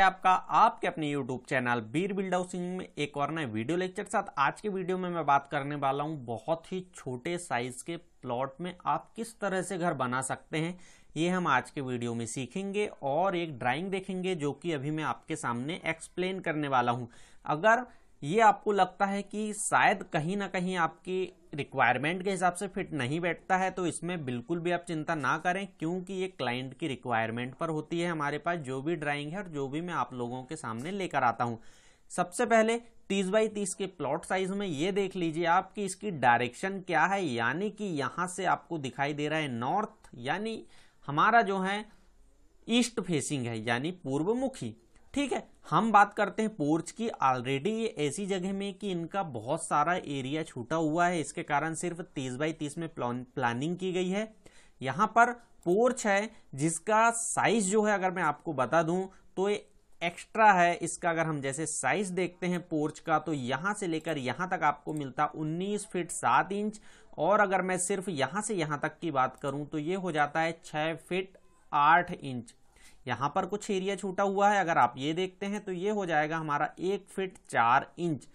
है आपका आपके अपने YouTube channel Bir build housing में एक और नए वीडियो लेक्चर के साथ आज के वीडियो में मैं बात करने वाला हूँ बहुत ही छोटे साइज के प्लॉट में आप किस तरह से घर बना सकते हैं ये हम आज के वीडियो में सीखेंगे और एक ड्राइंग देखेंगे जो कि अभी मैं आपके सामने एक्सप्लेन करने वाला हूँ अगर ये आपको लगता है कि शायद कहीं ना कहीं आपकी रिक्वायरमेंट के हिसाब से फिट नहीं बैठता है तो इसमें बिल्कुल भी आप चिंता ना करें क्योंकि ये क्लाइंट की रिक्वायरमेंट पर होती है हमारे पास जो भी ड्राइंग है और जो भी मैं आप लोगों के सामने लेकर आता हूँ सबसे पहले 30 बाई 30 के प्लॉट साइज में ये देख लीजिए आप कि इसकी डायरेक्शन क्या है यानी कि यहाँ से आपको दिखाई दे रहा है नॉर्थ यानी हमारा जो है ईस्ट फेसिंग है यानी पूर्वमुखी ठीक है हम बात करते हैं पोर्च की ऑलरेडी ये ऐसी जगह में कि इनका बहुत सारा एरिया छूटा हुआ है इसके कारण सिर्फ तीस बाई तीस में प्लानिंग की गई है यहाँ पर पोर्च है जिसका साइज जो है अगर मैं आपको बता दूं तो ये एक्स्ट्रा है इसका अगर हम जैसे साइज देखते हैं पोर्च का तो यहाँ से लेकर यहाँ तक आपको मिलता 19 फीट 7 इंच और अगर मैं सिर्फ यहाँ से यहाँ तक की बात करूँ तो ये हो जाता है 6 फीट 8 इंच यहाँ पर कुछ एरिया छूटा हुआ है अगर आप ये देखते हैं तो ये हो जाएगा हमारा एक फिट चार इंच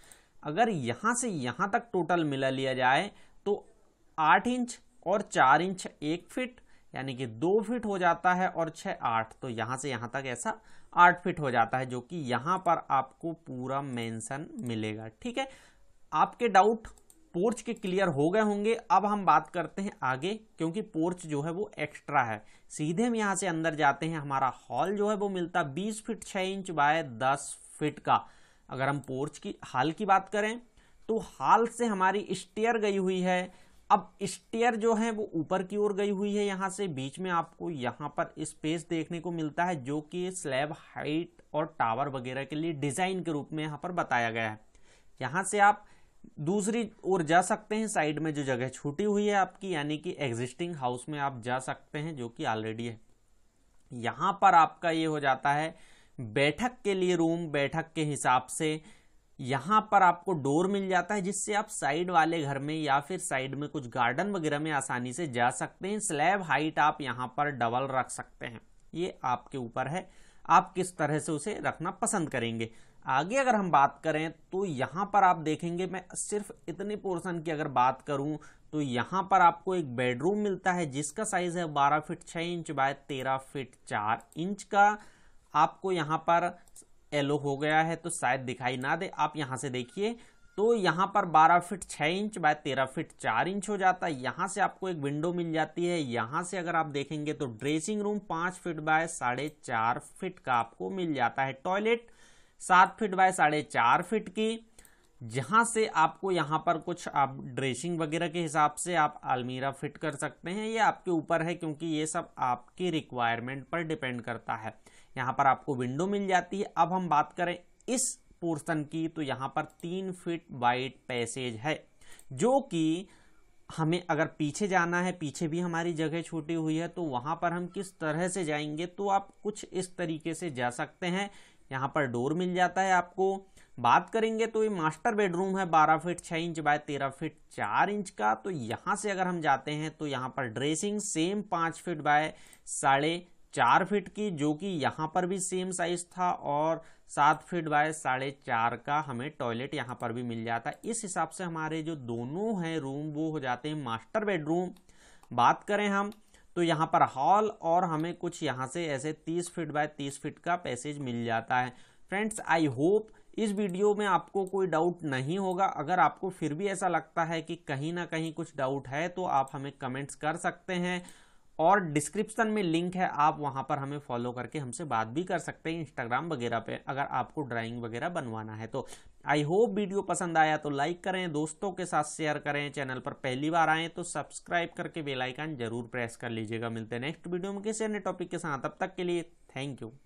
अगर यहाँ से यहाँ तक टोटल मिला लिया जाए तो आठ इंच और चार इंच एक फिट यानी कि दो फिट हो जाता है और छः आठ तो यहाँ से यहाँ तक ऐसा आठ फिट हो जाता है जो कि यहाँ पर आपको पूरा मेंशन मिलेगा ठीक है आपके डाउट पोर्च के क्लियर हो गए होंगे अब हम बात करते हैं आगे क्योंकि पोर्च जो है वो एक्स्ट्रा है सीधे हम यहाँ से अंदर जाते हैं हमारा हॉल जो है वो मिलता है बीस फिट छः इंच बाय दस फिट का अगर हम पोर्च की हाल की बात करें तो हाल से हमारी स्टेयर गई हुई है अब स्टेयर जो है वो ऊपर की ओर गई हुई है यहाँ से बीच में आपको यहाँ पर स्पेस देखने को मिलता है जो कि स्लैब हाइट और टावर वगैरह के लिए डिजाइन के रूप में यहाँ पर बताया गया है यहाँ से आप दूसरी ओर जा सकते हैं साइड में जो जगह छूटी हुई है आपकी यानी कि एग्जिस्टिंग हाउस में आप जा सकते हैं जो कि ऑलरेडी है यहाँ पर आपका ये हो जाता है बैठक के लिए रूम बैठक के हिसाब से यहाँ पर आपको डोर मिल जाता है जिससे आप साइड वाले घर में या फिर साइड में कुछ गार्डन वगैरह में आसानी से जा सकते हैं स्लैब हाइट आप यहाँ पर डबल रख सकते हैं ये आपके ऊपर है आप किस तरह से उसे रखना पसंद करेंगे आगे अगर हम बात करें तो यहाँ पर आप देखेंगे मैं सिर्फ इतने पोर्शन की अगर बात करूँ तो यहाँ पर आपको एक बेडरूम मिलता है जिसका साइज़ है बारह फिट छः इंच बाय तेरह फिट चार इंच का आपको यहाँ पर एलो हो गया है तो शायद दिखाई ना दे आप यहाँ से देखिए तो यहाँ पर 12 feet 6 inch by 13 feet 4 inch हो जाता है यहाँ से आपको एक विंडो मिल जाती है यहाँ से अगर आप देखेंगे तो ड्रेसिंग रूम 5 फीट बाय साढ़े चार फीट का आपको मिल जाता है टॉयलेट सात फीट बाय साढ़े चार फीट की जहाँ से आपको यहाँ पर कुछ आप ड्रेसिंग वगैरह के हिसाब से आप अलमीरा फिट कर सकते हैं ये आपके ऊपर है क्योंकि ये सब आपकी रिक्वायरमेंट पर डिपेंड करता है यहाँ पर आपको विंडो मिल जाती है अब हम बात करें इस पोर्सन की तो यहाँ पर तीन फीट वाइड पैसेज है जो कि हमें अगर पीछे जाना है पीछे भी हमारी जगह छोटी हुई है तो वहाँ पर हम किस तरह से जाएंगे तो आप कुछ इस तरीके से जा सकते हैं यहाँ पर डोर मिल जाता है आपको बात करेंगे तो ये मास्टर बेडरूम है 12 feet 6 inch by 13 feet 4 inch का तो यहाँ से अगर हम जाते हैं तो यहाँ पर ड्रेसिंग सेम 5 फीट बाय साढ़े चार फीट की जो कि यहाँ पर भी सेम साइज था और सात फीट बाय साढ़े चार का हमें टॉयलेट यहाँ पर भी मिल जाता है इस हिसाब से हमारे जो दोनों हैं रूम वो हो जाते हैं मास्टर बेडरूम बात करें हम तो यहाँ पर हॉल और हमें कुछ यहाँ से ऐसे 30 फीट बाय 30 फीट का पैसेज मिल जाता है फ्रेंड्स आई होप इस वीडियो में आपको कोई डाउट नहीं होगा अगर आपको फिर भी ऐसा लगता है कि कहीं ना कहीं कुछ डाउट है तो आप हमें कमेंट्स कर सकते हैं और डिस्क्रिप्शन में लिंक है आप वहाँ पर हमें फॉलो करके हमसे बात भी कर सकते हैं इंस्टाग्राम वगैरह पे अगर आपको ड्राइंग वगैरह बनवाना है तो आई होप वीडियो पसंद आया तो लाइक करें दोस्तों के साथ शेयर करें चैनल पर पहली बार आएँ तो सब्सक्राइब करके बेलाइकन जरूर प्रेस कर लीजिएगा मिलते हैं नेक्स्ट वीडियो में किसी अन्य टॉपिक के साथ अब तक के लिए थैंक यू